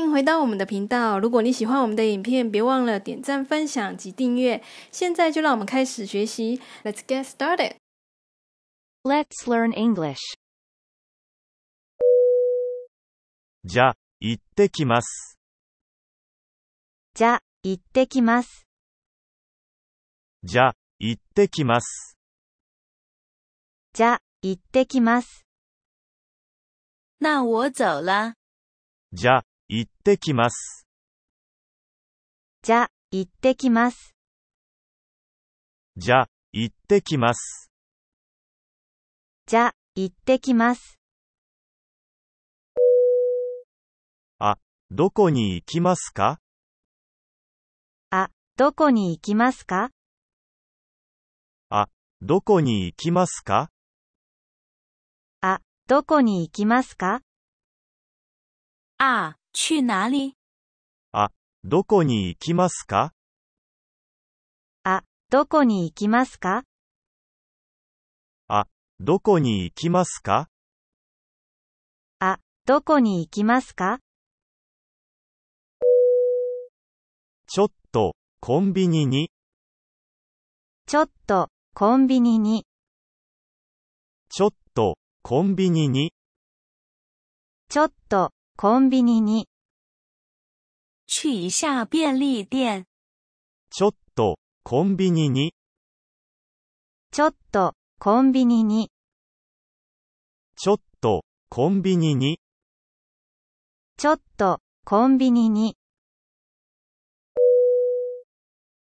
欢迎回到我们的频道。如果你喜欢我们的影片，别忘了点赞、分享及订阅。现在就让我们开始学习。Let's get started. Let's learn English. 周一。じゃ、行ってきます。じゃ、行ってきます。じゃ、行ってきます。じゃ、行ってきます。那我走了。じゃ。行ってきます。じゃ、行ってきます。じゃ、行ってきます。じゃ、行ってきます。あ、どこに行きますかあ、どこに行きますかあ、どこに行きますかあ、どこに行きますかああ、去哪里あ、どこに行きますかあ、どこに行きますかあ、どこに行きますかあ、どこに行きますかちょっと、コンビニに。ちょっと、コンビニに。ちょっと、コンビニに。ちょっと、コンビニに。去一下便利店。ちょっと、コンビニに。ちょっと、コンビニに。ちょっと、コンビニに。ちょっと、コンビニに。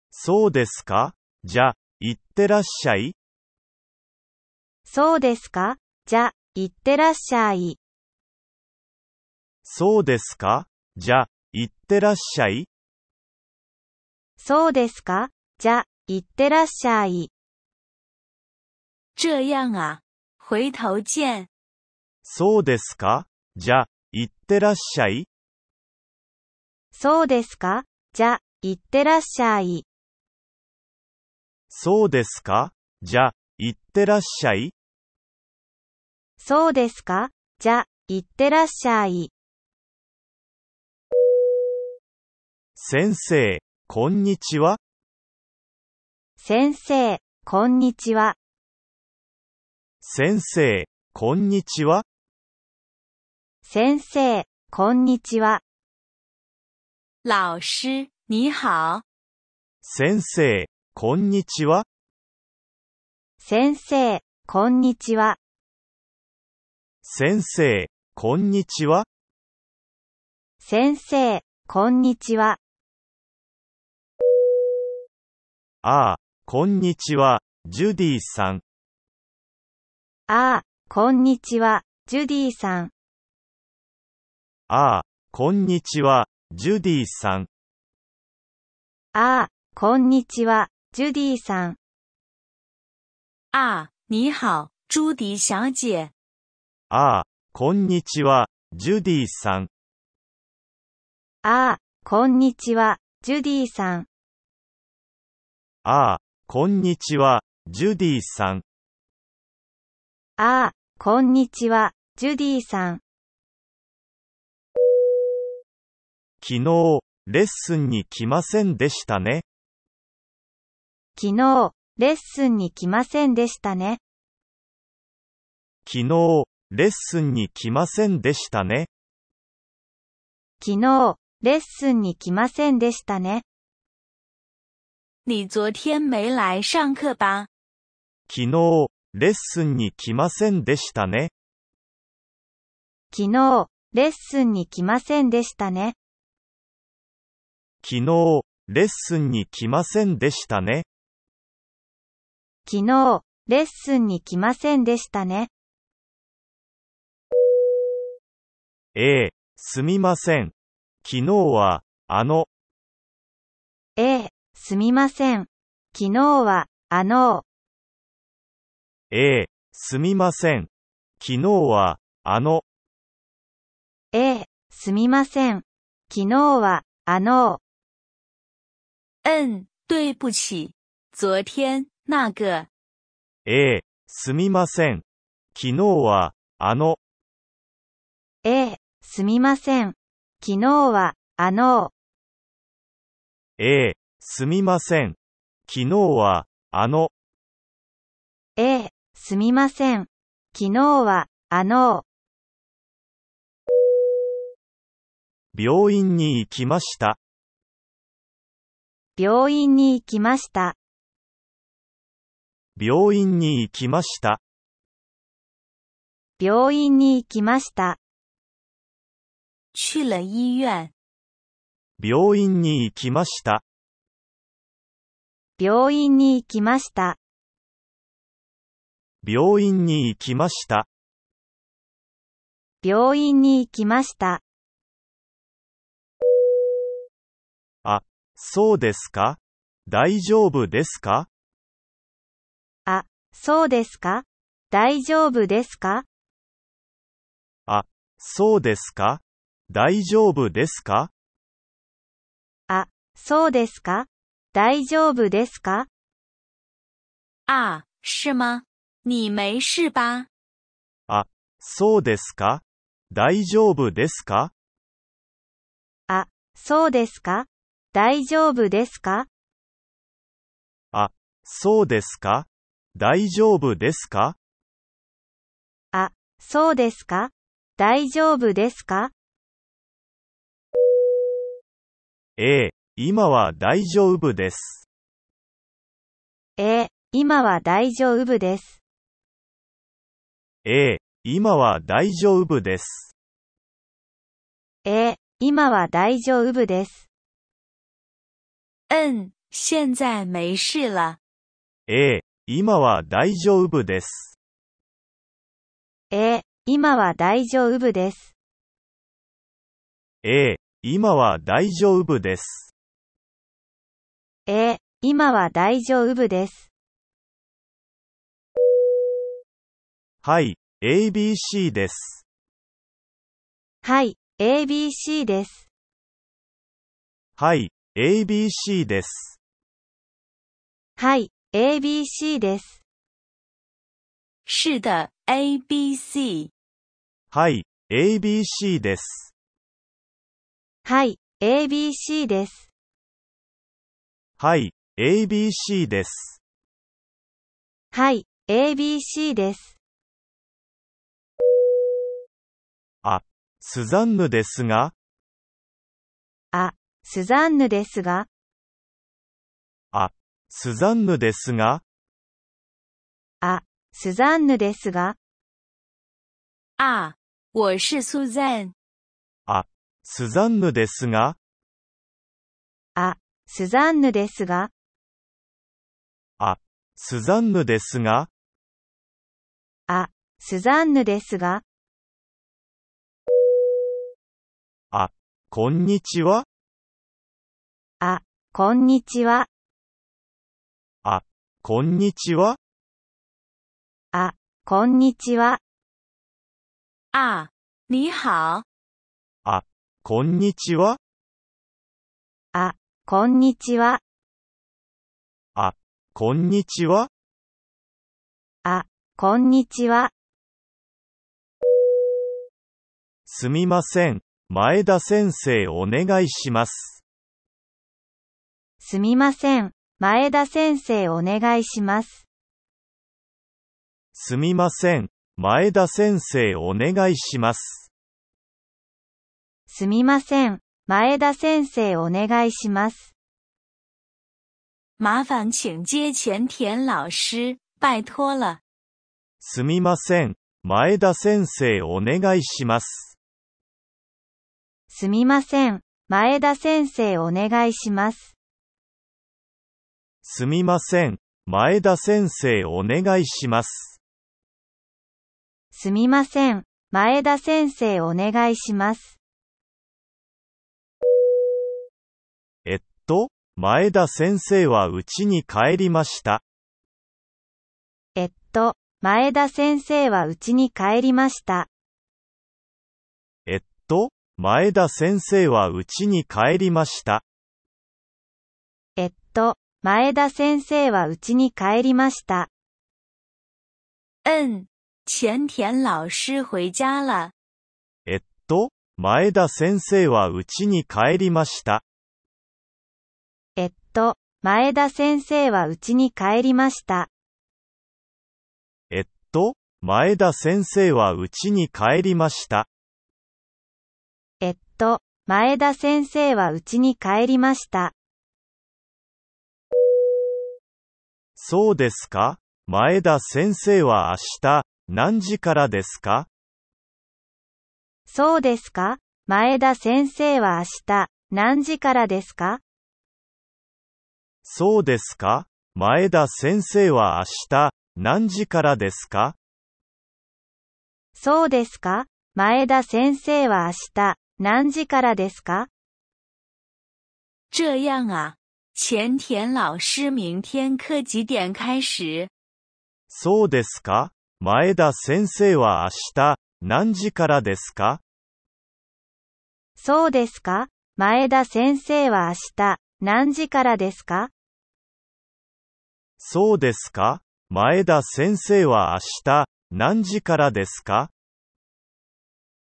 そうですかじゃ、行ってらっしゃい。そうですかじゃ、行ってらっしゃい。そうですかじゃ、いってらっしゃい。そうですかじゃ、いってらっしゃい。这样啊。回头见。そうですかじゃ、いってらっしゃい。そうですかじゃ、いってらっしゃい。そうですかじゃ、いってらっしゃい。そうですかじゃ、いってらっしゃい。先生、こんにちは。先生、こんにちは。先生、こんにちは。先生、こんにちは。老师、你好。先生、こんにちは。先生、こんにちは。先生、こんにちは。先生、こんにちは。ああ、こんにちは、ジュディさん。ああ、こんにちは、ジュディさん。ああ、こんにちは、ジュディさん。ああ、こんにちは、ジュディさん。ああ、你好、ジュディ小姐。ああ、こんにちは、ジュディさん。ああ、こんにちは、ジュディさん。ああ、こんにちは、ジュディさん。ああ、こんにちは、ジュディさん。昨日、レッスンに来ませんでしたね。昨日、レッスンに来ませんでしたね。昨日、レッスンに来ませんでしたね。昨日、レッスンに来ませんでしたね。你昨天没来上课吧昨日、レッスンに来ませんでしたね。昨日、レッスンに来ませんでしたね。昨日、レッスンに来ませんでしたね。昨日、レッスンに来ませんでしたね。ええ、すみません。昨日は、あの。ええ、すみません。昨日は、あのええ、すみません。昨日は、あの。ええ、すみません。昨日は、あの。ん、对不起。昨天、那个。ええ、すみません。昨日は、あの。ええ、すみません。昨日は、あの。ええ、すみません。昨日は、あの。ええ、すみません。昨日は、あの。病院に行きました。病院に行きました。病院に行きました。病院に行きました。去了医院。病院に行きました。病院に行きました。病院に行きました。病院に行きました。あ、そうですか大丈夫ですかあ、そうですか大丈夫ですかあ、そうですか大丈夫ですかあ、そうですか大丈夫ですかあ、是吗你没事吧あ、そうですか大丈夫ですかあ、そうですか大丈夫ですかあ、そうですか大丈夫ですかあ、そうですか大丈夫ですか A 今は大丈夫です。え今は大丈夫です。え今は大丈夫です。え今は大丈夫です。うん、現在没事了。え今は大丈夫です。え今は大丈夫です。え今は大丈夫です。えー、今は大丈夫です。はい、ABC です。はい、ABC です。はい、ABC です。はい、ABC です。是的、ABC。はい、ABC です。はい、ABC です。はい、ABC です。はい、ABC です。あ、スザンヌですが。あ、スザンヌですが。あ、スザンヌですが。あ、スザンヌですが。あ、我是ザン。あ、スザンヌですが。あ、スザンヌですが。あ、スザンヌですが。あ、スザンヌですが。あ、こんにちは。あ、こんにちは。あ、こんにちは。あ、こんにちは。あ、你好。あ、こんにちは。こんにちは。あ、こんにちは。あ、こんにちは。すみません。前田先生お願いします。すみません。前田先生お願いします。すみません。前田先生お願いします。すみません。前田先生お願いします。麻烦请接前田老师、拜托了。すみません。前田先生お願いします。すみません。前田先生お願いします。すみません。前田先生お願いします。すみません。前田先生お願いします。と、前田先生は家に帰りました。えっと、前田先生は家に帰りました。えっと、前田先生は家に帰りました。えっと、前田先生は家に帰りました。うん、前田老師回家了。えっと、前田先生は家に帰りました。と、前田先生は家に帰りました。えっと、前田先生は家に帰りました。えっと、前田先生は家に帰りました。そうですか前田先生は明日、何時からですかそうですか前田先生は明日、何時からですかそうですか前田先生は明日、何時からですかそうですか前田先生は明日、何時からですか这样啊。前田老师明天课几点开始そうですか前田先生は明日、何時からですかそうですか前田先生は明日、何時からですかそうですか前田先生は明日、何時からですか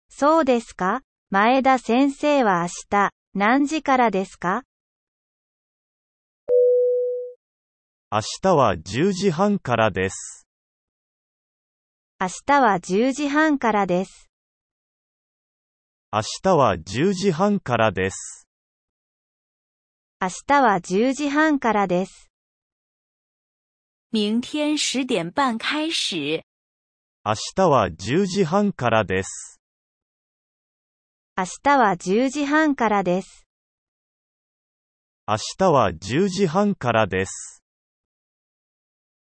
そうですか前田先生は明日、何時からですか明日は10時半からです。明日は10時半からです。明日は10時半からです。明日は10時半からです。明天十点半开始。明日は10時半からです。明日は10時半からです。明日は10時半からです。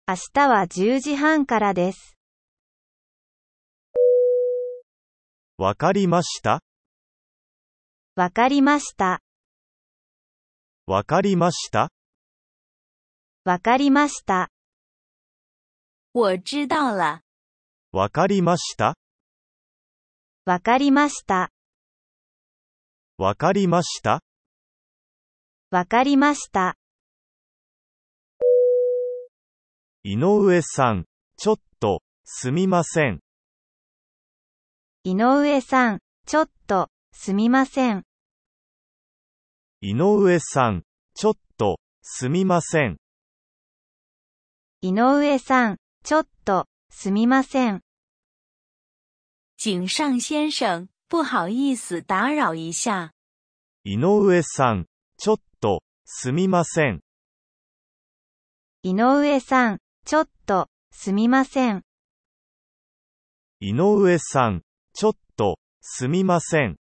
明日は10時半からです。わかりましたわかりました。わかりました。わかりました。我知道了。わかりましたわかりました。わかりましたわかりました。井上さん、ちょっと、すみません。井上さん、ちょっと、すみません。井上さん、ちょっと、すみません。井上さん、ちょっと、すみません。井上先生、不好意思打扰一下。井上さん、ちょっと、すみません。井上さん、ちょっと、すみません。井上さん、ちょっと、すみません。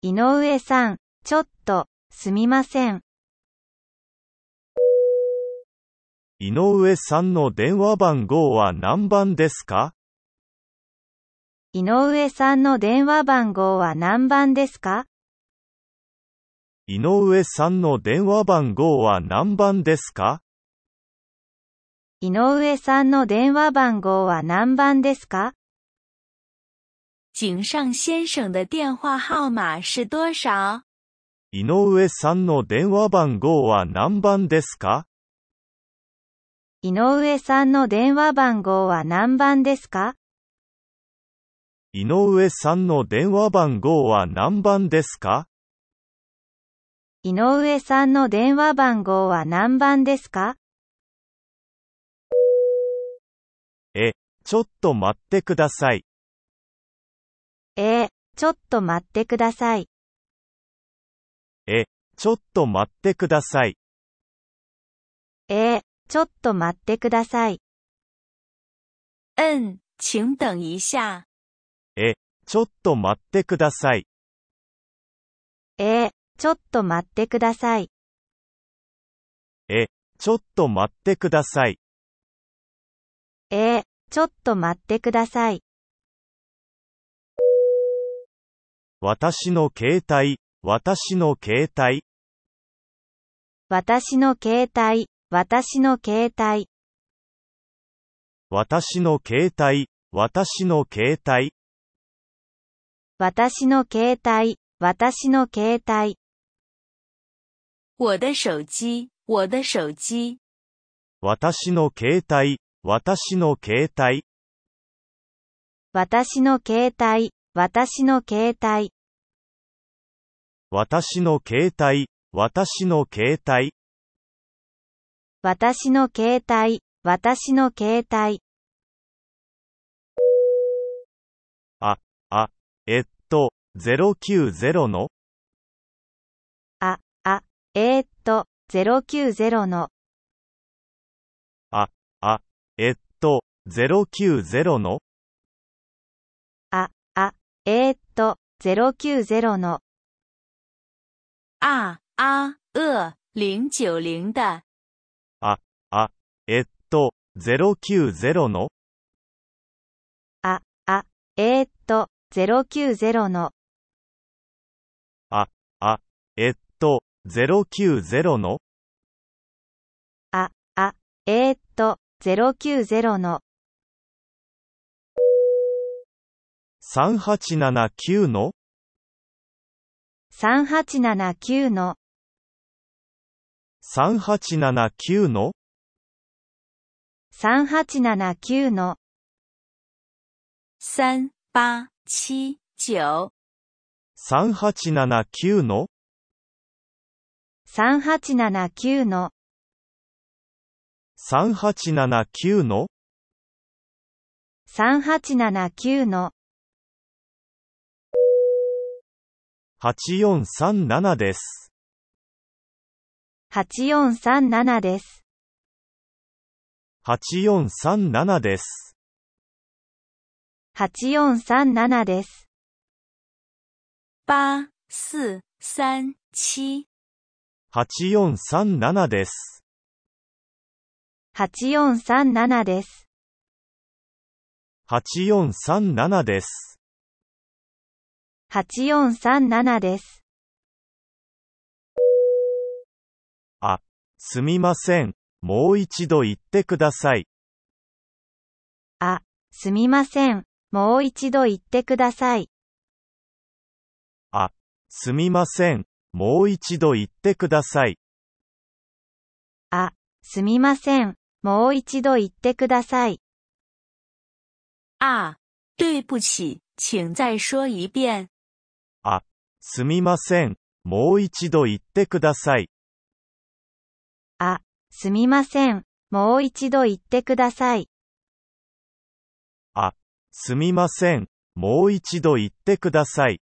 井上さん、ちょっと、すみません。井上さんの電話番号は何番ですか井上さんの電話番号は何番ですか井上さんの電話番号は何番ですか井上さんの電話番号は何番ですか井上先生の電話号码是多少井上さんの電話番号は何番ですか井上さんの電話番号は何番ですか井上さんの電話番号は何番ですか井上さんの電話番号は何番ですかえ、ちょっと待ってください。え、ちょっと待ってください。え、ちょっと待ってください。え、ちょっと待ってください。うん、请等一下。え、ちょっと待ってください。え、ちょっと待ってください。え、ちょっと待ってください。え、ちょっと待ってください。私の携帯、私の携帯。私の携帯。私の携帯。私の携帯、私の携帯。私の携帯、私の携帯。我的手机、我的手机。私の携帯、私の携帯。私の携帯、私の携帯。私の携帯、私の携帯。私の携帯、私の携帯。あ、あ、えっと、090のあ、あ、えー、っと、090の。あ、あ、えっと、090のあ、あ、えー、っと、090の。あ、あ、う、090だ。あ、えっと、090のあ、あ、えー、っと、090のあ、あ、えっと、090のあ、あ、えー、っと、090の3879の3879の3879の3879の3879の3879の3879の3879の8437です。8437です。8437です。8437です。8437です。8437です。8437です。8437です。8437です。あ、すみません。もう一度言ってください。あ、すみません。もう一度言ってください。あ、すみません。もう一度言ってください。あ、すみません。もう一度言ってください。あ、对不起。请再说一遍。あ、すみません。もう一度言ってください。あ、すみません。もう一度言ってください。あ、すみません。もう一度言ってください。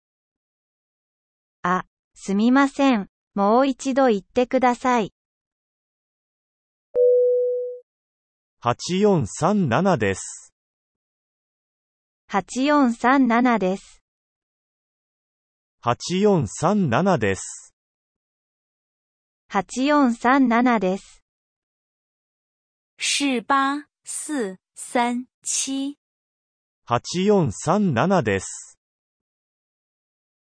あ、すみません。もう一度言ってください。8437です。8437です。8437です。8437です。四八四三七。8437です。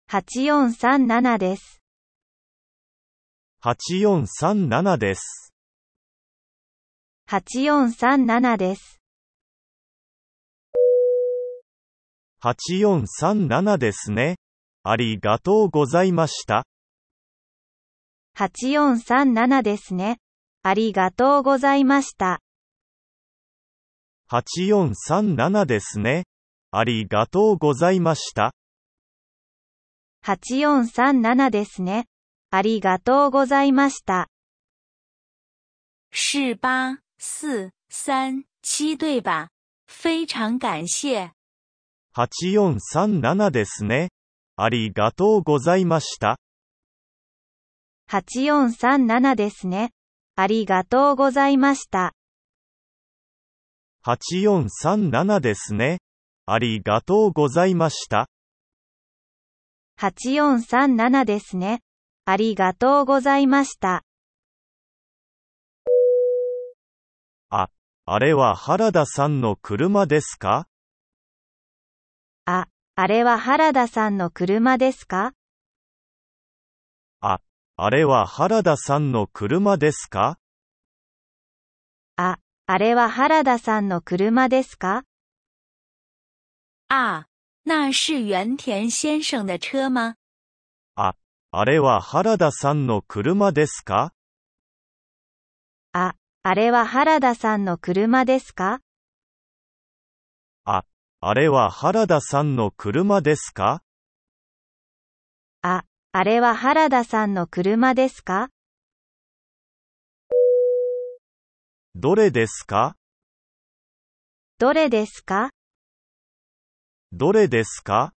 8437です。8437です。8437です。8437ですね。ありがとうございました。8437ですね。ありがとうございました。8437ですね。ありがとうございました。8437ですね。ありがとうございました。4843 7对吧。非常感谢。8437ですね。ありがとうございました。8437ですね。ありがとうございました。8437ですね。ありがとうございました。8437ですね。ありがとうございました。あ、あれは原田さんの車ですかあ、あれは原田さんの車ですかあれは原田さんの車ですかあ、あれは原田さんの車ですかあ、那是原田先生的車吗あ、あれは原田さんの車ですかあ、あれは原田さんの車ですかあ、あれは原田さんの車ですかあれは原田さんの車ですかどれですかどれですかどれですか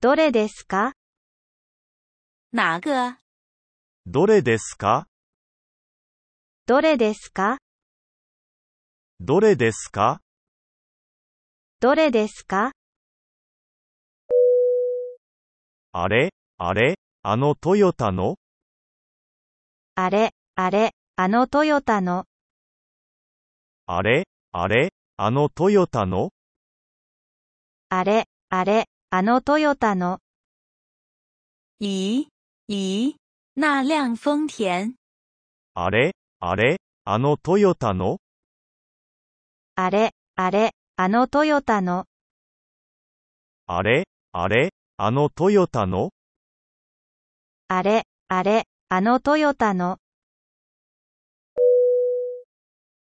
どれですかどれですかどれですかどれですかどれですかあれ、あれ、あのトヨタのあれ、あれ、あのトヨタのあれ、あれ、あのトヨタのあれ、あれ、あのトヨタのいい那辆丰田。あれ、あれ、あのトヨタのあれ、あれ、あのトヨタのあれ、あれ、あのトヨタのあれ、あれ、あのトヨタの。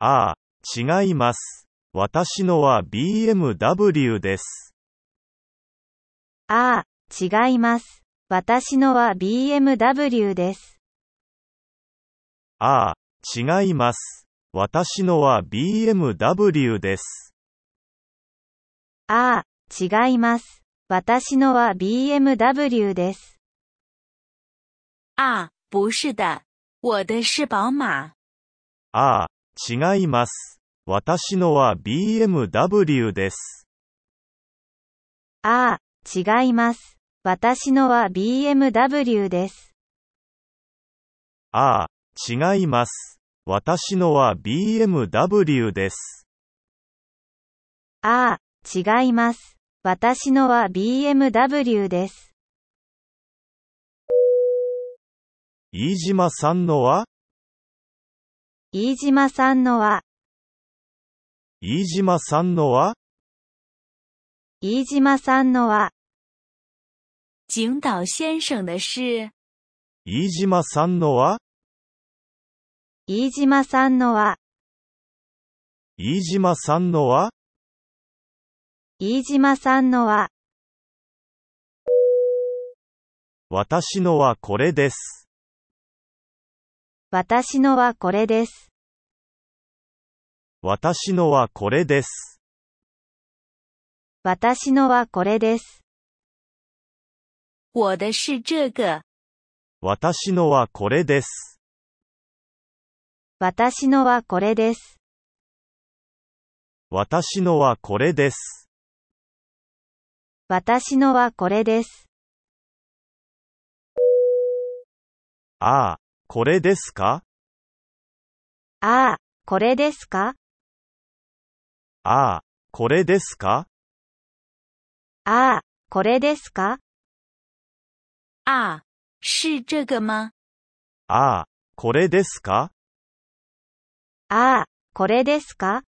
ああ、違います。私のは BMW です。ああ、違います。私のは BMW です。ああ、違います。私のは BMW です。ああ、違います。私のは BMW です。あ、不是的。我的是宝马。ああ、違います。私のは BMW です。ああ、違います。私のは BMW です。ああ、違います。私のは BMW です。ああ、違います。私のは BMW です。飯島さんのは飯島さんのは飯島さんのは飯島さんのは井島先生の是飯島さんのは飯島さんのは飯島さんのは飯島さんのは、私のはこれです。私のはこれです。私のはこれです。私のはこれです。我的是这个。私のはこれです。私のはこれです。私のはこれです。私のはこれです。ああ、これですかああ、これですかああ、これですかああ、これですかああ、是这个吗ああ、これですかああ、これですか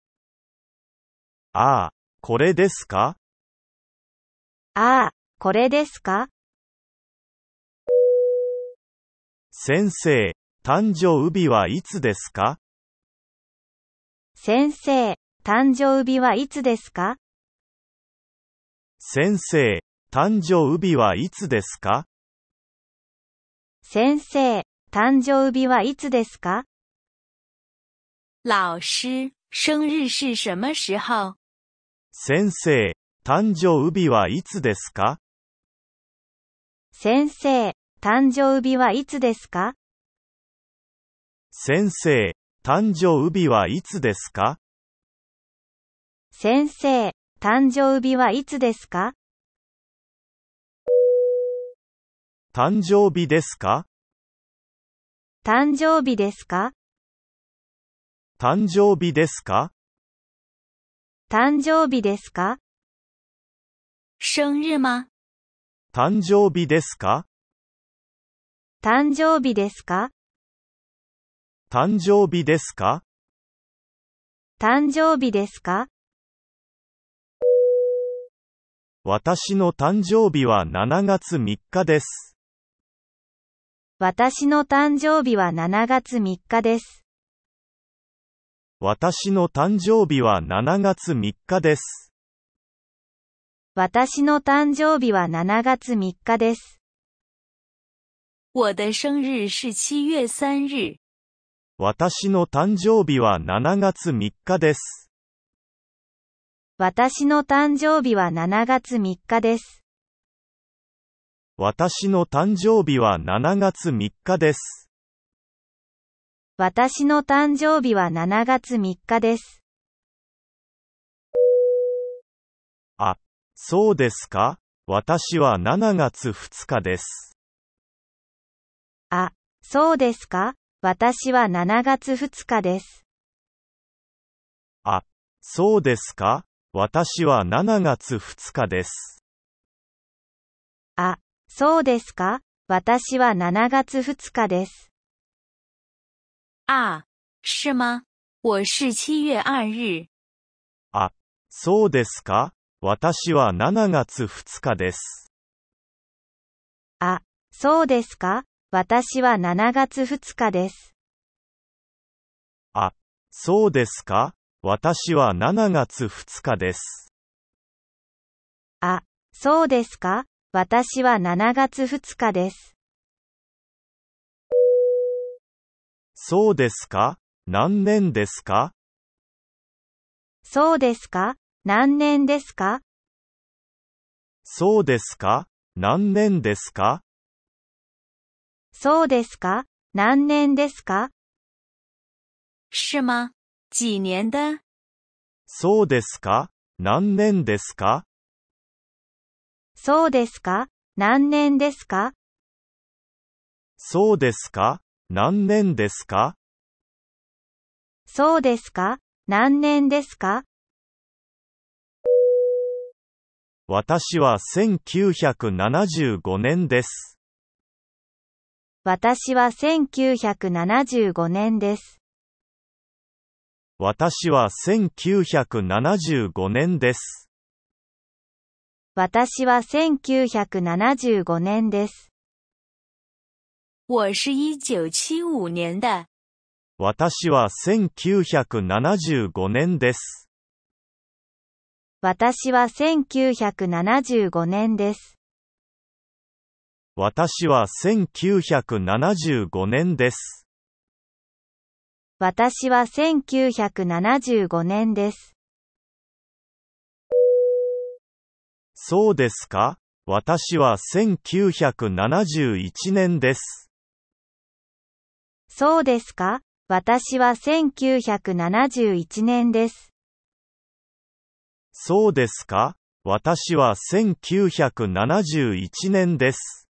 ああ、これですかああ、これですか先生、誕生日はいつですか先生、誕生日はいつですか先生、誕生日はいつですか先生、誕生日はいつですか老师、生日是什么时候先生、誕生日はいつですか先生、誕生日はいつですか先生、誕生日はいつですか先生、誕生日はいつですか誕生日ですか誕生日ですか誕生日ですか誕生日ですか生日吗誕生日ですか誕生日ですか誕生日ですか誕生日ですか私の誕生日は7月3日です。私の誕生日は7月3日です。私の誕生日は7月3日です。私の誕生日は7月3日です。我的生日是7月3日。私の誕生日は7月3日です。私の誕生日は7月3日です。私の誕生日は7月3日です。私の誕生日は7月3日です。あそうですか私は7月2日です。あ、そうですか私は7月2日です。あ、そうですか私は7月2日です。あ、そうですか私は7月2日です。あ、是吗我是7月2日。あ、そうですか私は7月2日です。あ、そうですか私は7月2日です。あ、そうですか私は7月2日です。あ、そうですか私は7月2日です。そうですか何年ですかそうですか何年ですかそうですか何年ですかそうですか何年ですか是吗几年的そうですか何年ですかそうですか何年ですかそうですか何年ですかそうですか何年ですか私は1975年です。私は1975年です。私は1975年です。私は1975年です。我是1975年的。私は1975年です。私は1975年です。私は1975年です。私は1975年です。そうですか私は1971年です。そうですか私は1971年です。そうですか私は1971年です。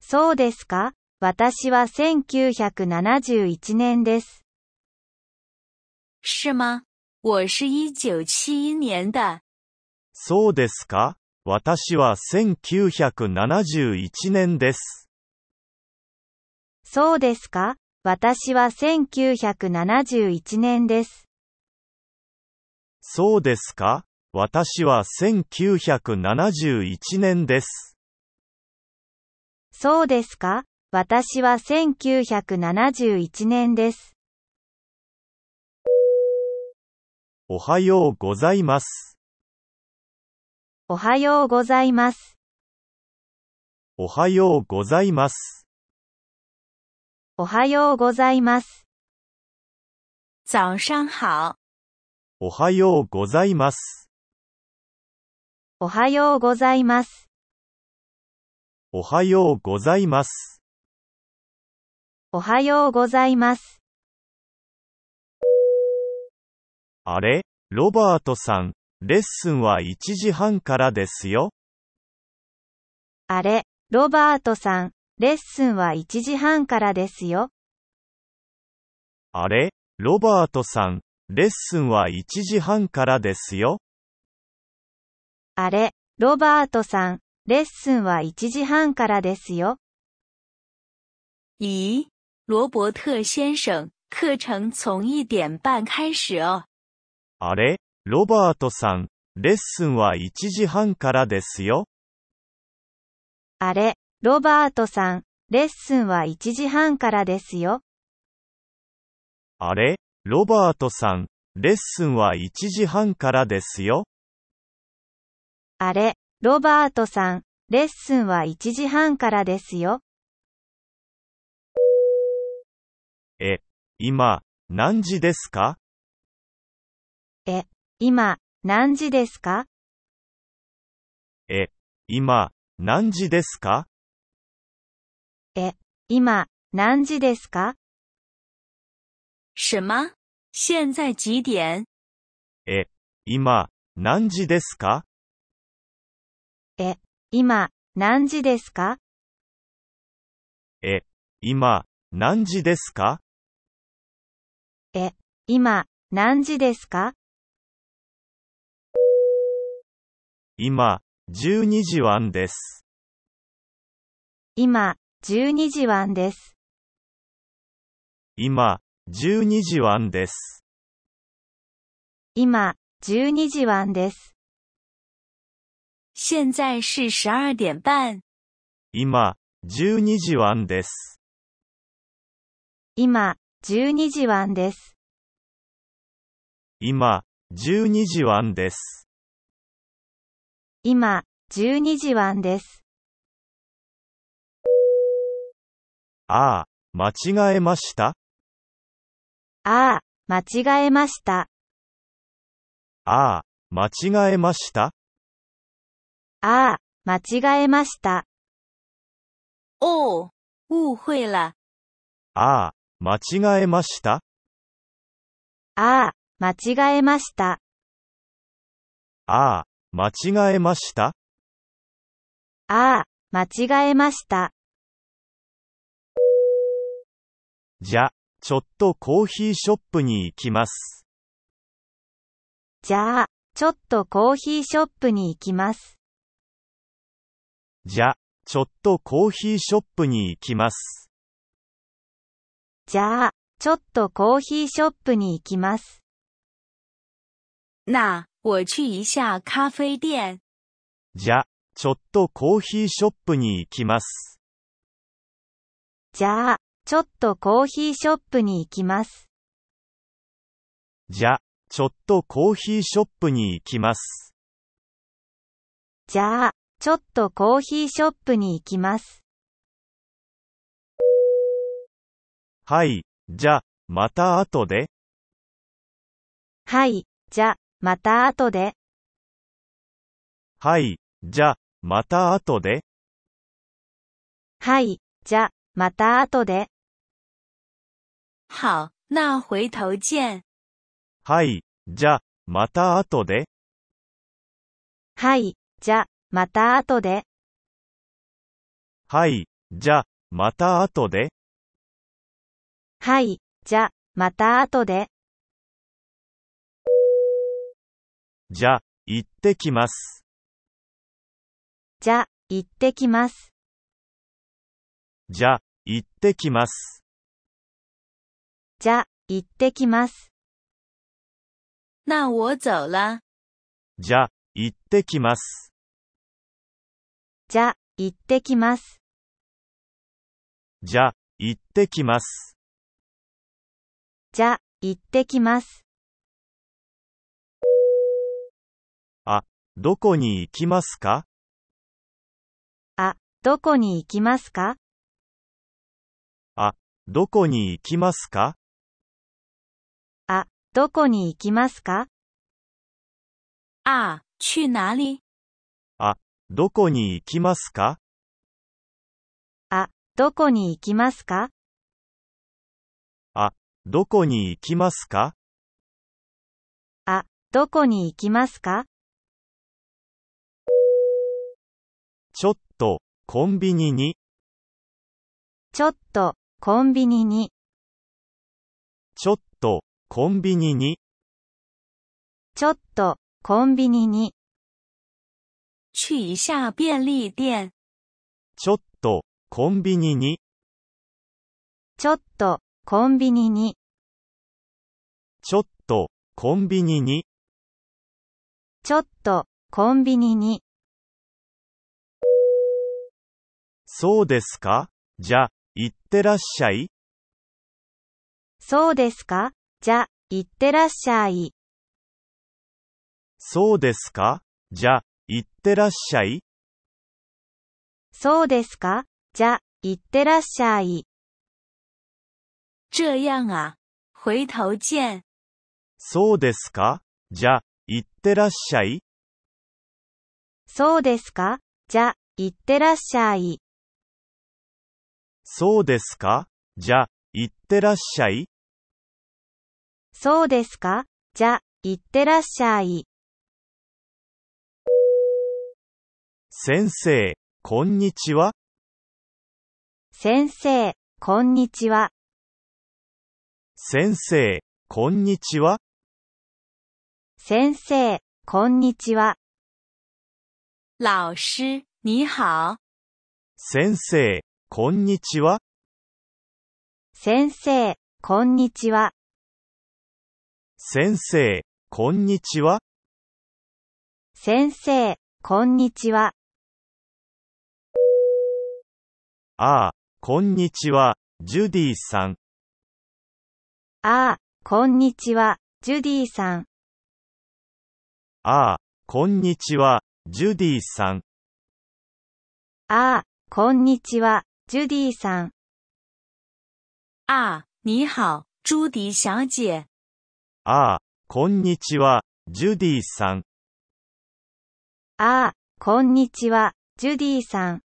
そうですか私は1971年です。是吗我是1971年的。そうですか私は1971年です。そうですか私は1971年です。そうですか私は1971年です。そうですか私は1971年です。おはようございます。おはようございます。おはようございます。おはようございます。早上好。おはようございます。おはようございます。おはようございます。おはようございます。あれ、ロバートさん、レッスンは1時半からですよ。あれ、ロバートさん、レッスンは1時半からですよ。あれ、ロバートさん、レッスンは1時半からですよ。あれ、ロバートさん、レッスンは1時半からですよ。いい、ロボット先生、课程从1点半開始哦。あれ、ロバートさん、レッスンは1時半からですよ。あれ、ロバートさん、レッスンは1時半からですよ。あれ、ロバートさん、レッスンは1時半からですよ。あれ、ロバートさん、レッスンは1時半からですよ。え、今、何時ですかえ、今、何時ですかえ、今、何時ですかえ、今、何時ですか什么？现在几点？え、今、何時ですかえ、今、何時ですかえ、今、何時ですかえ、今、何時ですか今、12時ワンです。今、12時ワンです。今、12時ワンです。今、12時ワンです。現在是12点半。今、12時ワンです。今、12時ワンです。今、12時ワンです。今、12時ワンです。ああ、間違えましたああ、間違えました。ああ、間違えましたああ、間違えました。おお、误会了。ああ、間違えましたああ、間違えました。ああ、間違えましたああ、間違えました。じゃ、ちょっとコーヒーショップに行きます。じゃあ、ちょっとコーヒーショップに行きます。じゃ、ちょっとコーヒーショップに行きます。じゃあ、ちょっとコーヒーショップに行きます。な、我去一下咖啡店。じゃ、ちょっとコーヒーショップに行きます。じゃあ、ちょっとコーヒーショップに行きます。じゃ、ちょっとコーヒーショップに行きます。じゃあ、ちょっとコーヒーショップに行きます。はい、じゃ、また後で。はい、じゃ、また後で。はい、じゃ、また後で。はい、じゃ、また後で。好，那回头见。はい、じゃ、また後で。はい、じゃ、また後で。はい、じゃ、また後で。はい、じゃ、また後で。じゃ、行ってきます。じゃ、行ってきます。じゃ、行ってきます。じゃ、行ってきます。那我走了。じゃ、行ってきます。じゃ、行ってきます。じゃ、行ってきます。じゃ、行ってきます。あ、どこに行きますかあ、どこに行きますかあ、どこに行きますかどこに行きますかあ、去哪里あ、どこに行きますかあ、どこに行きますかあ、どこに行きますかあ、どこに行きますかちょっと、コンビニに。ちょっと、コンビニに。ちょっコンビニに。ちょっと、コンビニに。去一下便利店。ちょっと、コンビニに。ちょっと、コンビニに。ちょっと、コンビニに。ちょっと、コンビニに。そうですかじゃ、行ってらっしゃい。そうですかじゃ、いってらっしゃい。そうですかじゃ、いってらっしゃい。そうですかじゃ、いってらっしゃい。这样啊。回头见。そうですかじゃ、いってらっしゃい。そうですかじゃ、いってらっしゃい。そうですかじゃ、いってらっしゃい。そうですかじゃ、いってらっしゃい。先生、こんにちは。先生、こんにちは。先生、こんにちは。先生、こんにちは。老师、你好。先生、こんにちは。先生、こんにちは。先生、こんにちは。先生、こんにちは。ああ、こんにちは、ジュディさん。ああ、こんにちは、ジュディさん。ああ、こんにちは、ジュディさん。ああ、こんにちは、ジュディさん。ああ、你好、ジュディ小姐。ああ、こんにちは、ジュディさん。ああ、こんにちは、ジュディさん。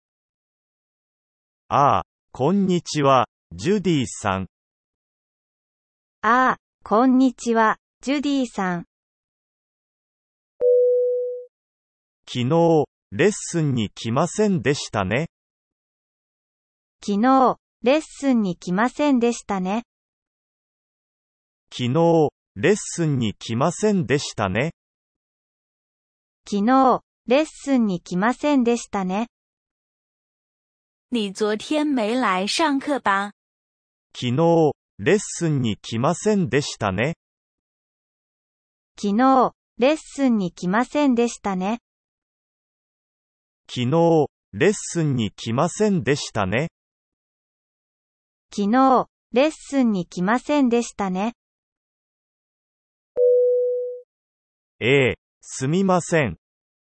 ああ、こんにちは、ジュディさん。ああ、こんにちは、ジュディさん。昨日、レッスンに来ませんでしたね。昨日、レッスンに来ませんでしたね。昨日、レッスンに来ませんでしたね。昨日、レッスンに来ませんでしたね。你昨天没来上课吧昨日、レッスンに来ませんでしたね。昨日、レッスンに来ませんでしたね。昨日、レッスンに来ませんでしたね。昨日、レッスンに来ませんでしたね。ええ、すみません。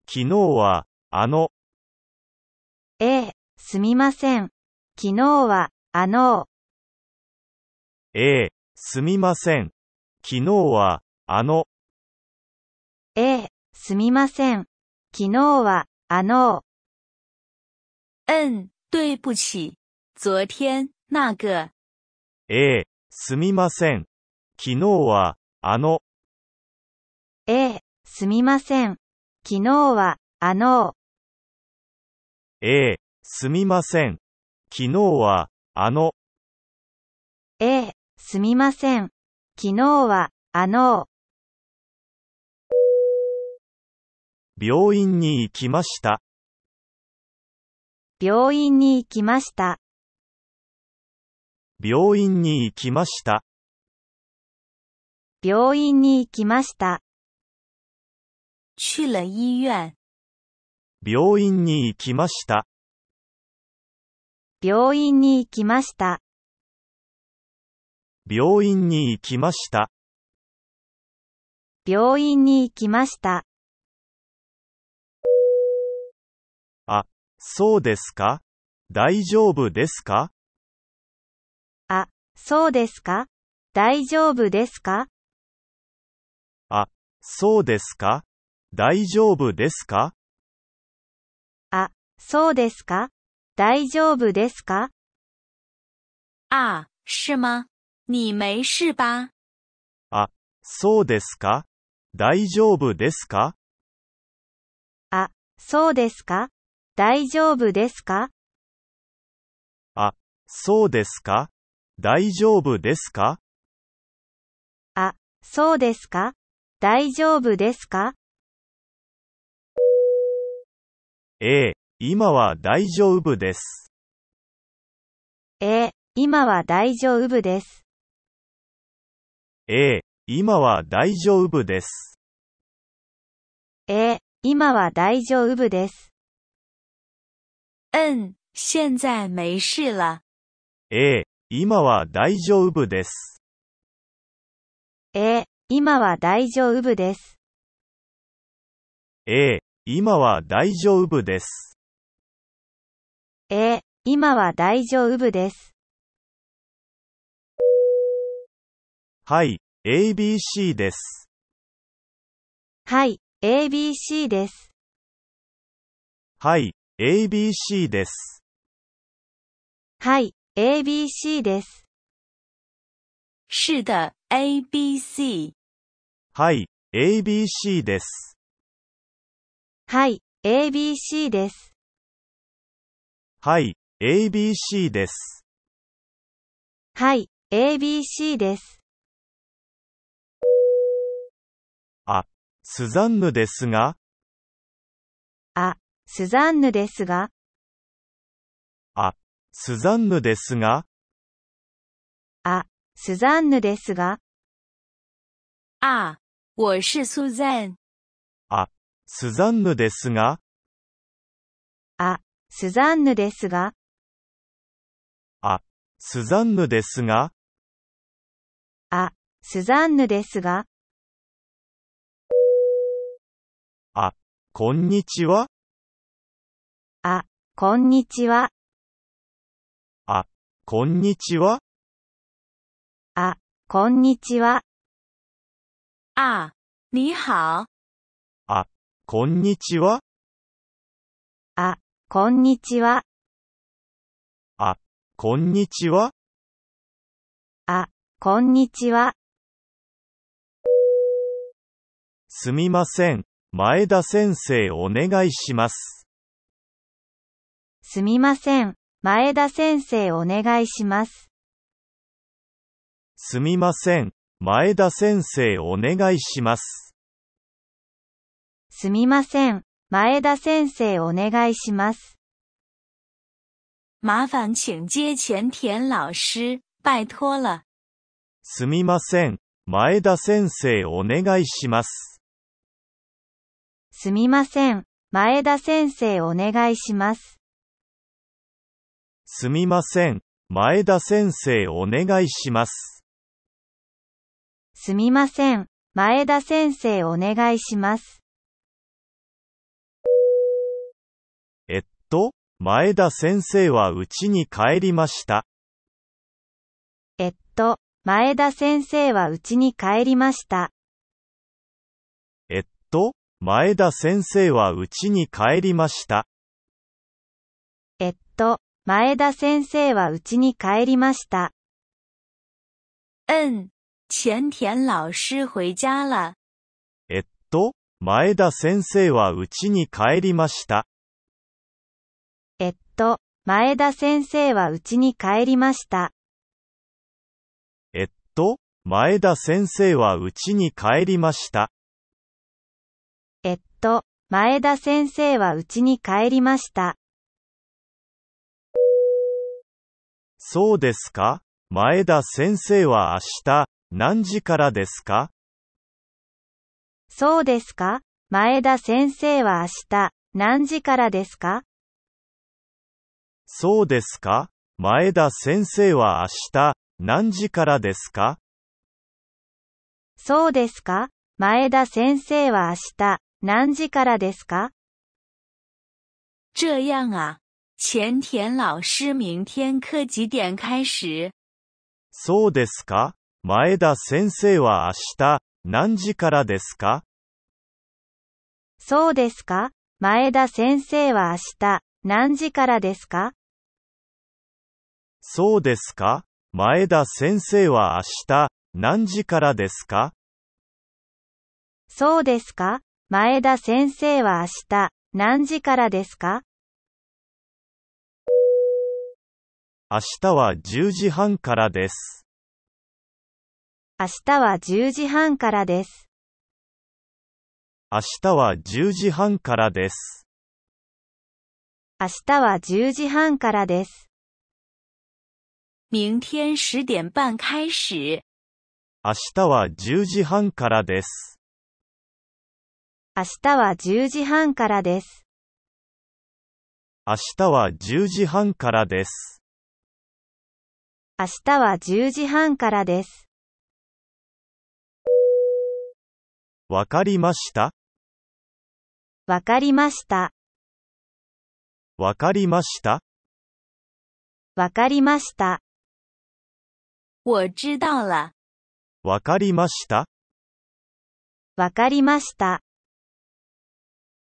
昨日は、あの。ええ、すみません。昨日は、あの。ええ、すみません。昨日は、あの。ええ、すみません。昨日は、あの。ん、对不起。昨天、那个。ええ、すみません。昨日は、あの。ええ、すみません。昨日は、あのええ、すみません。昨日は、あの。ええ、すみません。昨日は、あの病院に行きました。病院に行きました。病院に行きました。病院に行きました。去了医院。病院に行きました。病院に行きました。病院に行きました。病院に行きました。あ、そうですか大丈夫ですかあ、そうですか大丈夫ですかあ、そうですか大丈夫ですかあ、そうですか大丈夫ですかあ、是吗你没事吧あ、そうですか大丈夫ですかあ、そうですか大丈夫ですかあ、そうですか大丈夫ですかあ、そうですか大丈夫ですかええ、今は大丈夫です。ええ、今は大丈夫です。ええ、今は大丈夫です。ええ、今は大丈夫です。うん、現在没事了。ええ、今は大丈夫です。ええ、今は大丈夫です。ええ、今は大丈夫です。え、今は大丈夫です。はい、ABC です。はい、ABC です。はい、ABC です。はい、ABC です。是的、ABC。はい、ABC です。はい、ABC です。はい、ABC です。はい、ABC です。あ、スザンヌですが。あ、スザンヌですが。あ、スザンヌですが。あ、スザンヌですが。あ、我是苏赞。あ、スザンヌですが、あ、スザンヌですが、あ、スザンヌですが、あ、スザンヌですが、あ、こんにちは、あ、こんにちは、あ、こんにちは、あ、こんにちは。あ、你好。こんにちは。あ、こんにちは。あ、こんにちは。あ、こんにちは。すみません。前田先生お願いします。すみません。前田先生お願いします。すみません。前田先生お願いします。すみません。前田先生お願いします。麻烦请接前田老师、拜托了。すみません。前田先生お願いします。すみません。前田先生お願いします。すみません。前田先生お願いします。すみません。前田先生お願いします。と、前田先生は家に帰りました。えっと、前田先生は家に帰りました。えっと、前田先生は家に帰りました。えっと、前田先生は家に帰りました。うん、前田老師回家了。えっと、前田先生は家に帰りました。前田先生はうちに帰りました。えっと、前田先生はうちに帰りました。えっと、前田先生はうちに帰りました。そうですか前田先生は明日、何時からですかそうですか前田先生は明日、何時からですかそうですか前田先生は明日、何時からですかそうですか前田先生は明日、何時からですか这样啊。前田老师明天课几点开始そうですか前田先生は明日、何時からですかそうですか前田先生は明日、何時からですかそうですか前田先生は明日、何時からですかそうですか前田先生は明日、何時からですか明日は10時半からです。明日は10時半からです。明日は10時半からです。明日は10時半からです。明天十点半開始。明日は10時半からです。明日は10時半からです。明日は10時半からです。明日は10時半からです。わかりましたわかりました。わかりました。わかりました。我知道了。わかりましたわかりました。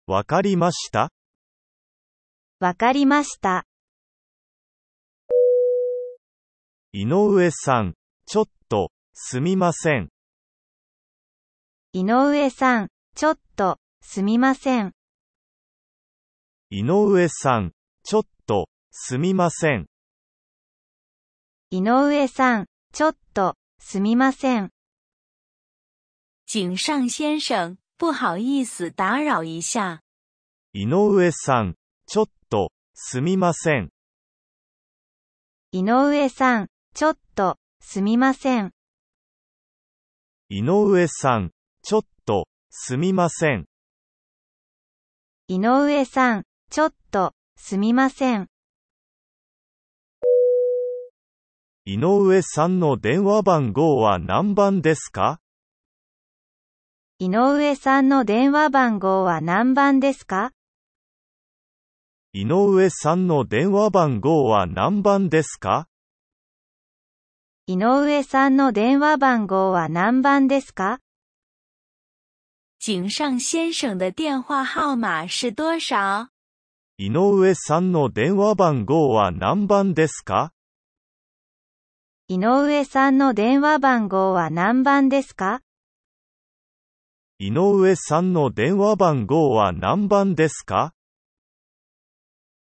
わかりましたわかりました。井上さん、ちょっと、すみません。井上さん、ちょっと、すみません。井上さん、ちょっと、すみません。井上さん、ちょっと、すみません。井上先生、不好意思打扰一下。井上さん、ちょっと、すみません。井上さん、ちょっと、すみません。井上さん、ちょっと、すみません。井上さん、ちょっと、すみません。井上さんの電話番号は何番ですか井上さんの電話番号は何番ですか井上さんの電話番号は何番ですか井上さんの電話番号は何番ですか井上先生の電話号码是多少井上さんの電話番号は何番ですか井上さんの電話番号は何番ですか井上さんの電話番号は何番ですか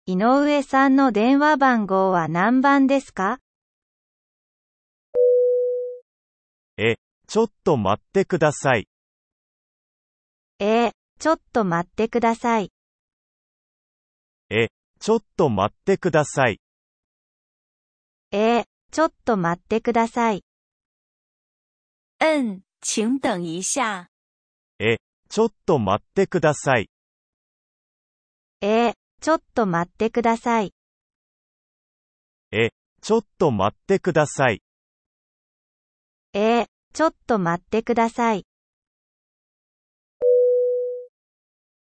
井上さんの電話番号は何番ですかえ、ちょっと待ってください。え、ちょっと待ってください。え、ちょっと待ってください。え、ちょっと待ってください。うん、请等一下。え、ちょっと待ってください。え、ちょっと待ってください。え、ちょっと待ってください。え、ちょっと待ってください。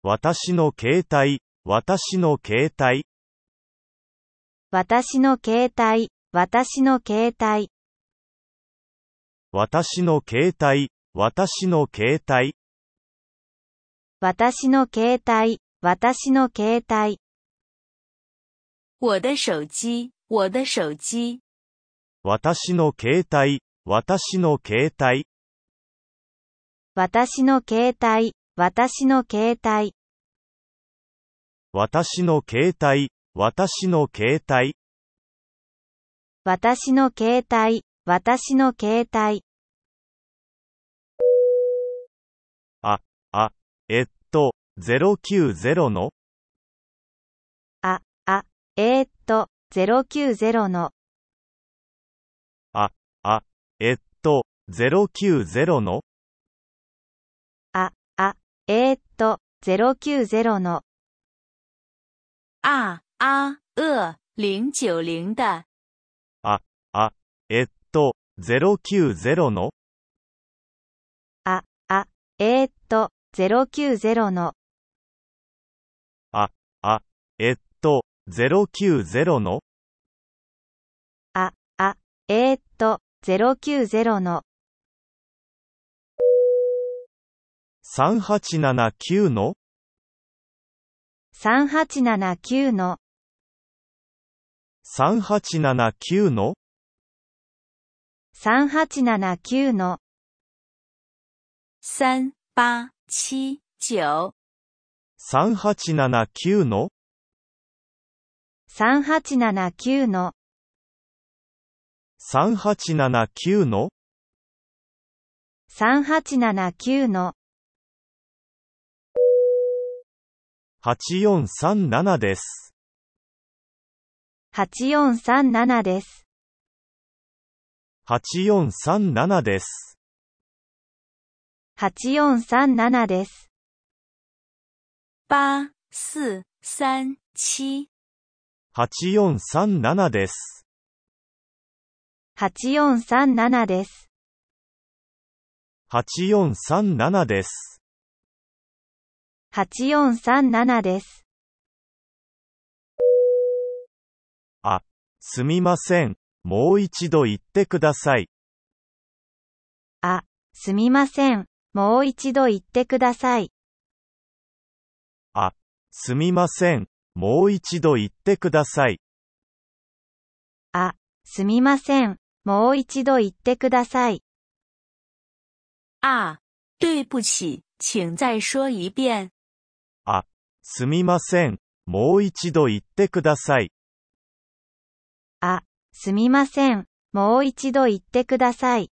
私の携帯、私の携帯。私の携帯。私の携帯。私の携帯、私の携帯。私の携帯、私の携帯。我的手机、我的手机。私の携帯、私の携帯。私の携帯、私の携帯。私の携帯、私の携帯。私の携帯、私の携帯。あ、あ、えっと、090のあ、あ、えー、っと、090の。あ、あ、えっと、090のあ、あ、えー、っと、090の。あ、あ、う、090だ。あ、えっと、090のあ、あ、えー、っと、090のあ、あ、えっと、090のあ、あ、えー、っと、090の3879の3879の3879の3879の3879の3879の3879の3879の8437です。8437です。8437です。8437です。8437。8437です。8437です。8437です。8437です。あ、すみません。もう一度言ってください。あ、すみません。もう一度言ってください。あ、すみません。もう一度言ってください。あ、すみません。もう一度言ってください。あ、对不起。请再说一遍。あ、すみません。もう一度言ってください。すみません。もう一度言ってください。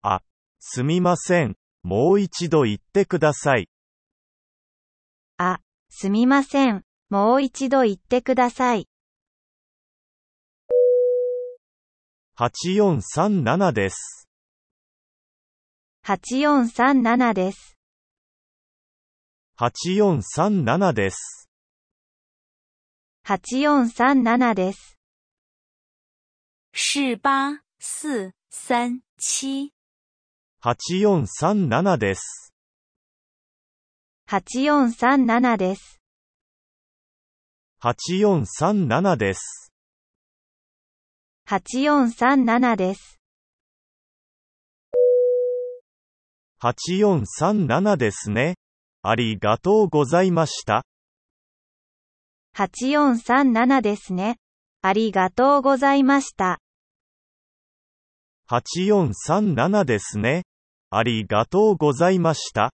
あ、すみません。もう一度言ってください。あ、すみません。もう一度言ってください。8437です。8437です。8437です。8437です。四八四三七。8437です。8437です。8437です。8437です。8437ですね。ありがとうございました。8437ですね。ありがとうございました。8437ですね。ありがとうございました。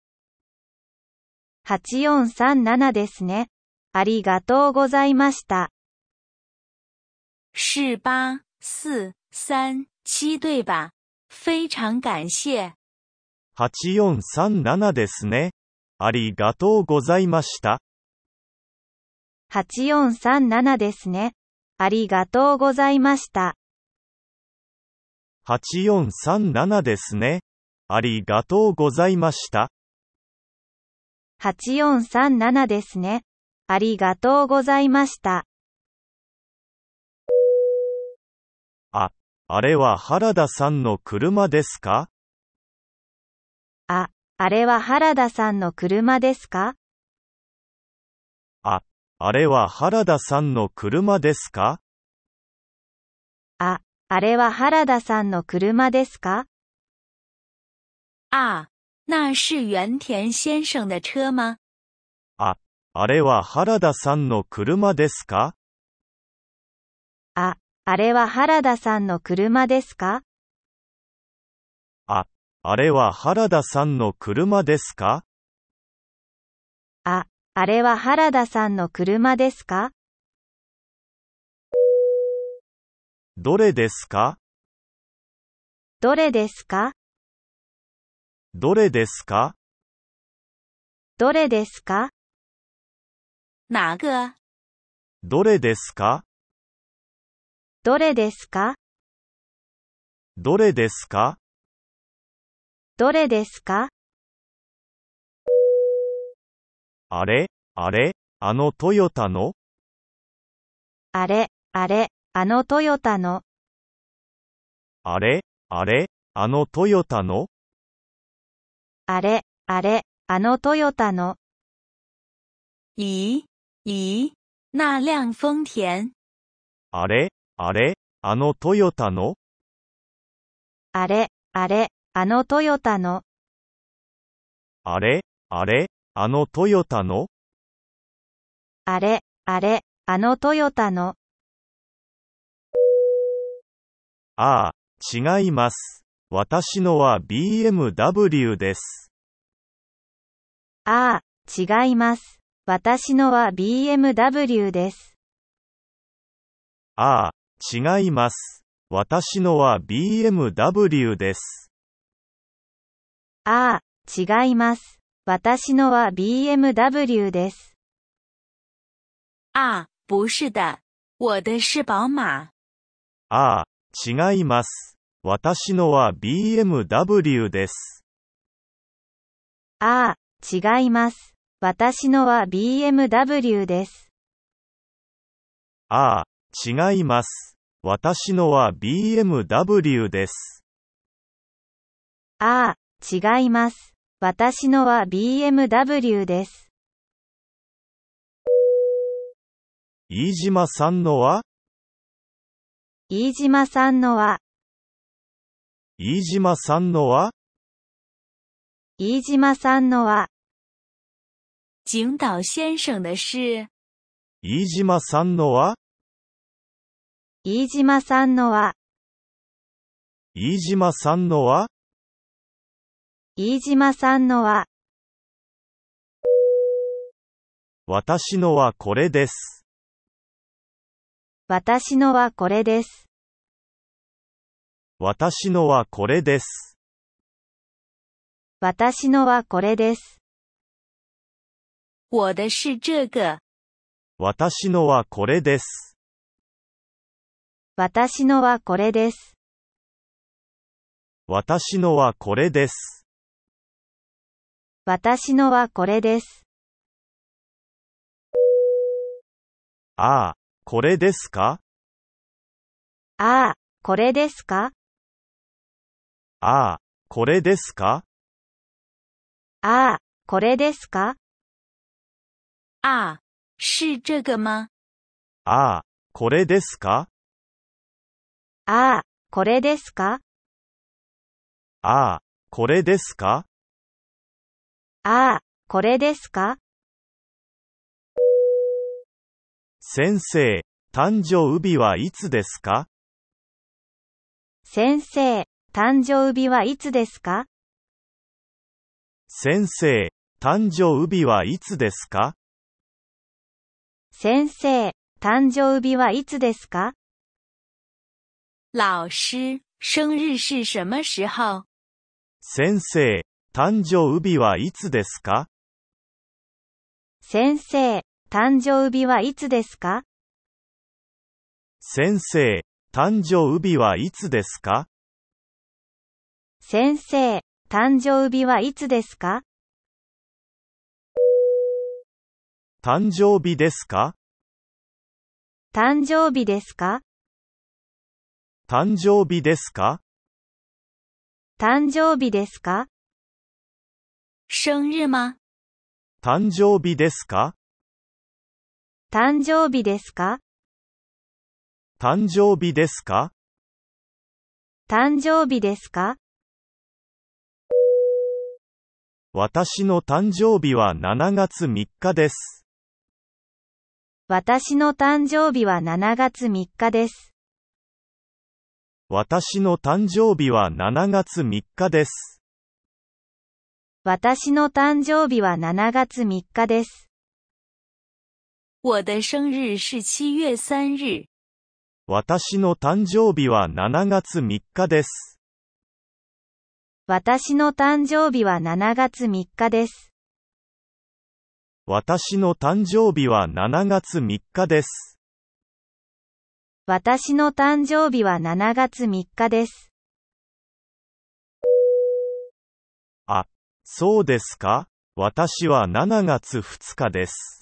8437ですね。ありがとうございました。48437对吧？非常感谢。8437ですね。ありがとうございました。8437ですね。ありがとうございました。8437ですね。ありがとうございました。8437ですね。ありがとうございました。あ、あれは原田さんの車ですかあ、あれは原田さんの車ですかあ、あれは原田さんの車ですかあれは原田さんの車ですかあ、那是原田先生的車吗あ、あれは原田さんの車ですかあ、あれは原田さんの車ですかあ、あれは原田さんの車ですかあ、あれは原田さんの車ですかどれですかどれですかどれですかどれですか哪个どれですかどれですかどれですかどれですかあれ、あれ、あのトヨタのあれ、あれ、あのトヨタの。あれ、あれ、あのトヨタのあれ、あれ、あのトヨタの。咦、咦、那辆丰田。あれ、あれ、あのトヨタのあれ、あれ、あのトヨタのいい咦那辆丰田あれ、あれ、あのトヨタのあれ、あれ、あのトヨタの。ああ、違います。私のは BMW です。ああ、違います。私のは BMW です。ああ、違います。私のは BMW です。ああ、違います。私のは BMW です。ああ、不是的。我的是宝马。ああ、違います。私のは BMW です。ああ、違います。私のは BMW です。ああ、違います。私のは BMW です。ああ、違います。私のは BMW です。飯島さんのは飯島さんのは、飯島さんのは飯島さんのは、井島先生の是、飯島さんのは飯島さんのは、飯島さんのは飯島さんのは、私のはこれです。私のはこれです。私のはこれです。私のはこれです。我的是这个。私のはこれです。私のはこれです。私のはこれです。私のはこれです。ああ。これですかああ、これですかああ、これですかああ、これですかああ、是这个吗ああ、これですかああ、これですかああ、これですかああ、これですか先生、誕生日はいつですか先生、誕生日はいつですか先生、誕生日はいつですか先生、誕生日はいつですか老师、生日是什么时候先生、誕生日はいつですか先生、誕生日はいつですか先生、誕生日はいつですか先生、誕生日はいつですか誕生日ですか誕生日ですか誕生日ですか誕生日ですか生日吗誕生日ですか誕生日ですか誕生日ですか誕生日ですか私の誕生日は7月3日です。私の誕生日は7月3日です。私の誕生日は7月3日です。私の誕生日は7月3日です。我的生日是七月三日。私の誕生日は7月3日です。私の誕生日は7月3日です。私の誕生日は7月3日です。私の誕生日は7月3日です。あ、そうですか私は7月2日です。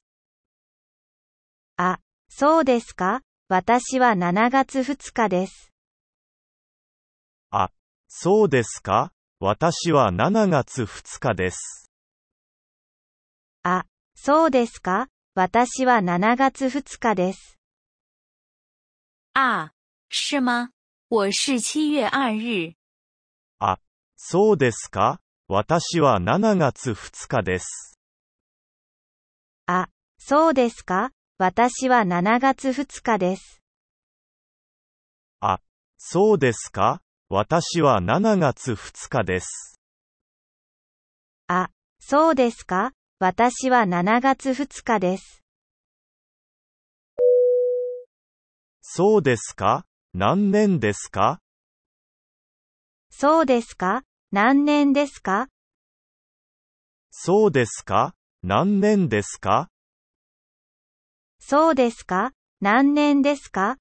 あ、そうですか私は7月2日です。あ、そうですか私は7月2日です。あ、そうですか私は7月2日です。あ、是吗我是7月2日。あ、そうですか私は7月2日です。あ、そうですか私は7月2日です。あ、そうですか私は7月2日です。あ、そうですか私は7月2日です。そうですか何年ですかそうですか何年ですかそうですか何年ですかそうですか何年ですか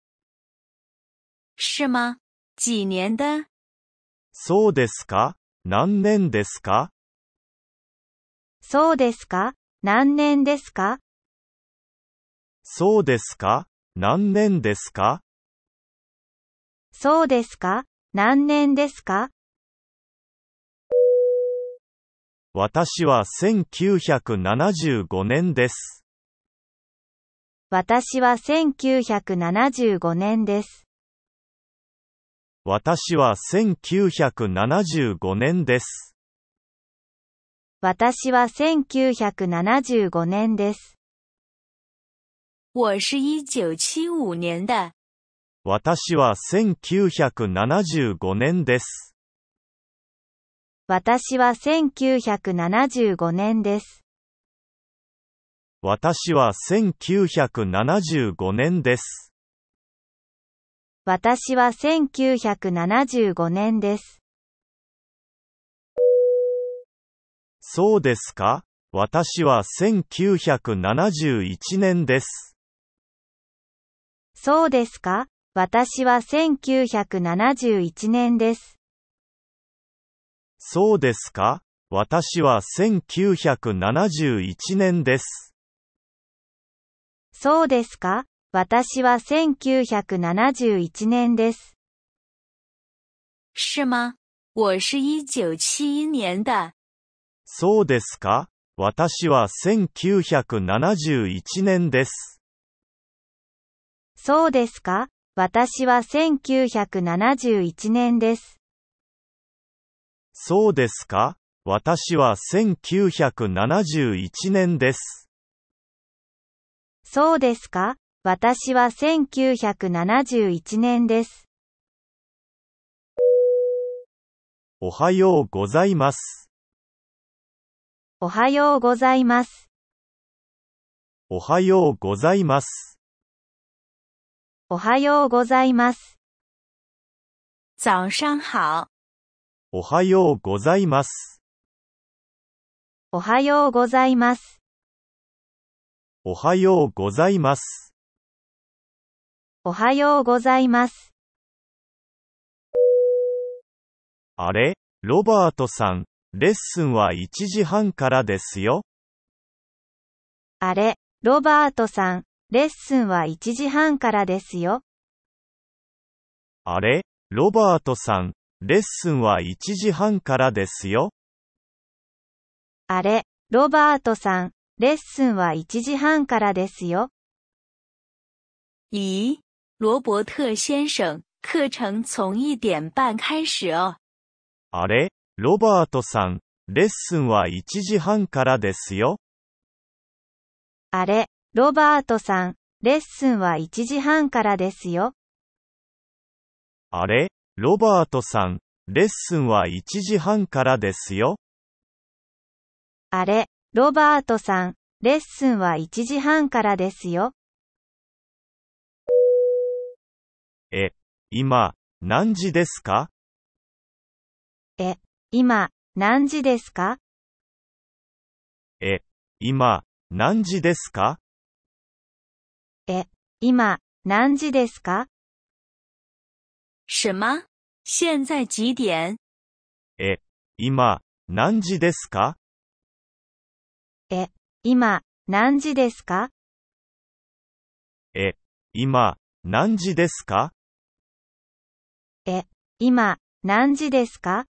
是吗几年的そうですか何年ですかそうですか何年ですかそうですか何年ですかそうですか何年ですか私は1975年です。私は1975年です。私は1975年です。私は1975年です。1975年私は1975年です。私は1975年です。私は1975年です。私は1975年です。そうですか私は1971年です。そうですか私は1971年です。そうですか私は1971年です。そうですか私は1971年です。是吗我是1971年的。そうですか私は1971年です。そうですか私は1971年です。そうですか私は1971年です。そうですか私は1971年です。おはようございます。おはようございます。おはようございます。おはようございます。早上好。おはようございます。おはようございます。おはようございます。おはようございます。あれ、ロバートさん、レッスンは1時半からですよ。あれ、ロバートさん、レッスンは1時半からですよ。あれ、ロバートさん、レッスンは1時半からですよ。あれ、ロバートさん、レッスンは1時半からですよ。咦、罗伯特先生、课程从1点半开始哦。あれ、ロバートさん、レッスンは1時半からですよ。あれ、ロバートさん、レッスンは1時半からですよ。あれ、ロバートさん、レッスンは1時半からですよ。あれ、ロバートさん、レッスンは1時半からですよ。え、今、何時ですかえ、今、何時ですかえ、今、何時ですかえ、今、何時ですか什么现在几点え、今、何時ですかえ、今、何時ですかえ、今、何時ですかえ、今、何時ですか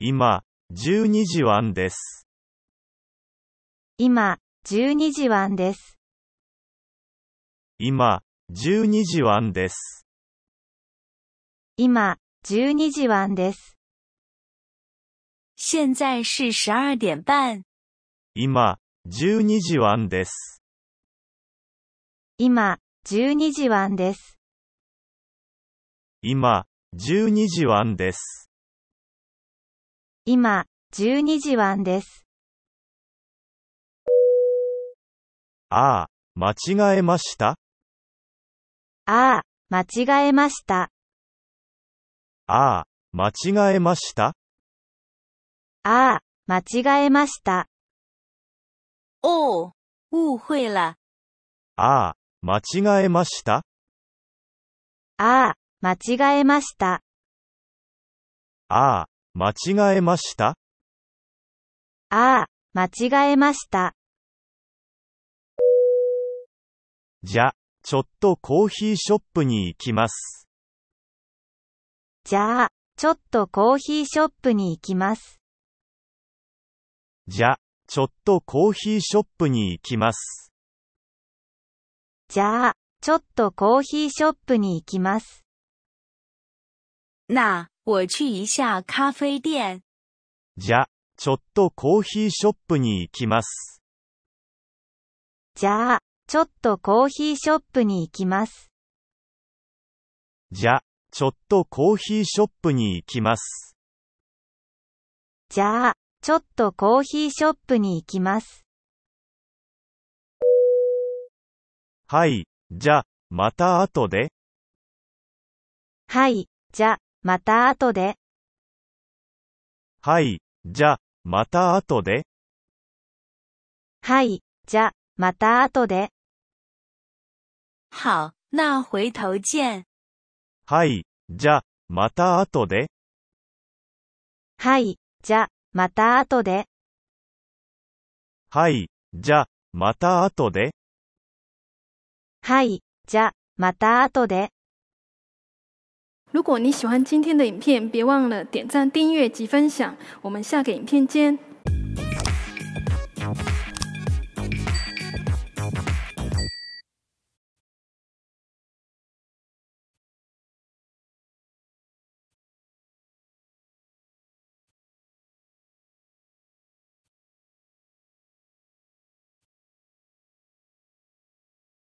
今、12時ワンです。今、12時ワンです。今、12時ワンです。今、12時ワンです。现在是十二点半。今、十二時半です。今、十二時半です。今、十二時半です。今、十二時半です。ああ、間違えましたああ、間違えました。ああ、間違えました。ああ、間違えました。おお、誤会了。ああ、間違えましたああ、間違えました。ああ、間違えましたああ、間違えました。じゃ、ちょっとコーヒーショップに行きます。じゃあ、ちょっとコーヒーショップに行きます。じゃ、ちょっとコーヒーショップに行きます。じゃあ、ちょっとコーヒーショップに行きます。な、我去一下咖啡店。じゃ、ちょっとコーヒーショップに行きます。じゃあ、ちょっとコーヒーショップに行きます。じゃ、ちょっとコーヒーショップに行きます。じゃあ、ちょっとコーヒーショップに行きます。はい、じゃ、また後で。はい、じゃ、また後で。はい、じゃ、また後で。はい、じゃ、また後で。好、那回头见。はい、じゃ、また後で。はい、じゃ、また後で。はい、じゃ、また後で。はい、じゃ、また後で。如果你喜欢今天的影片，别忘了点赞、订阅及分享。我们下个影片见。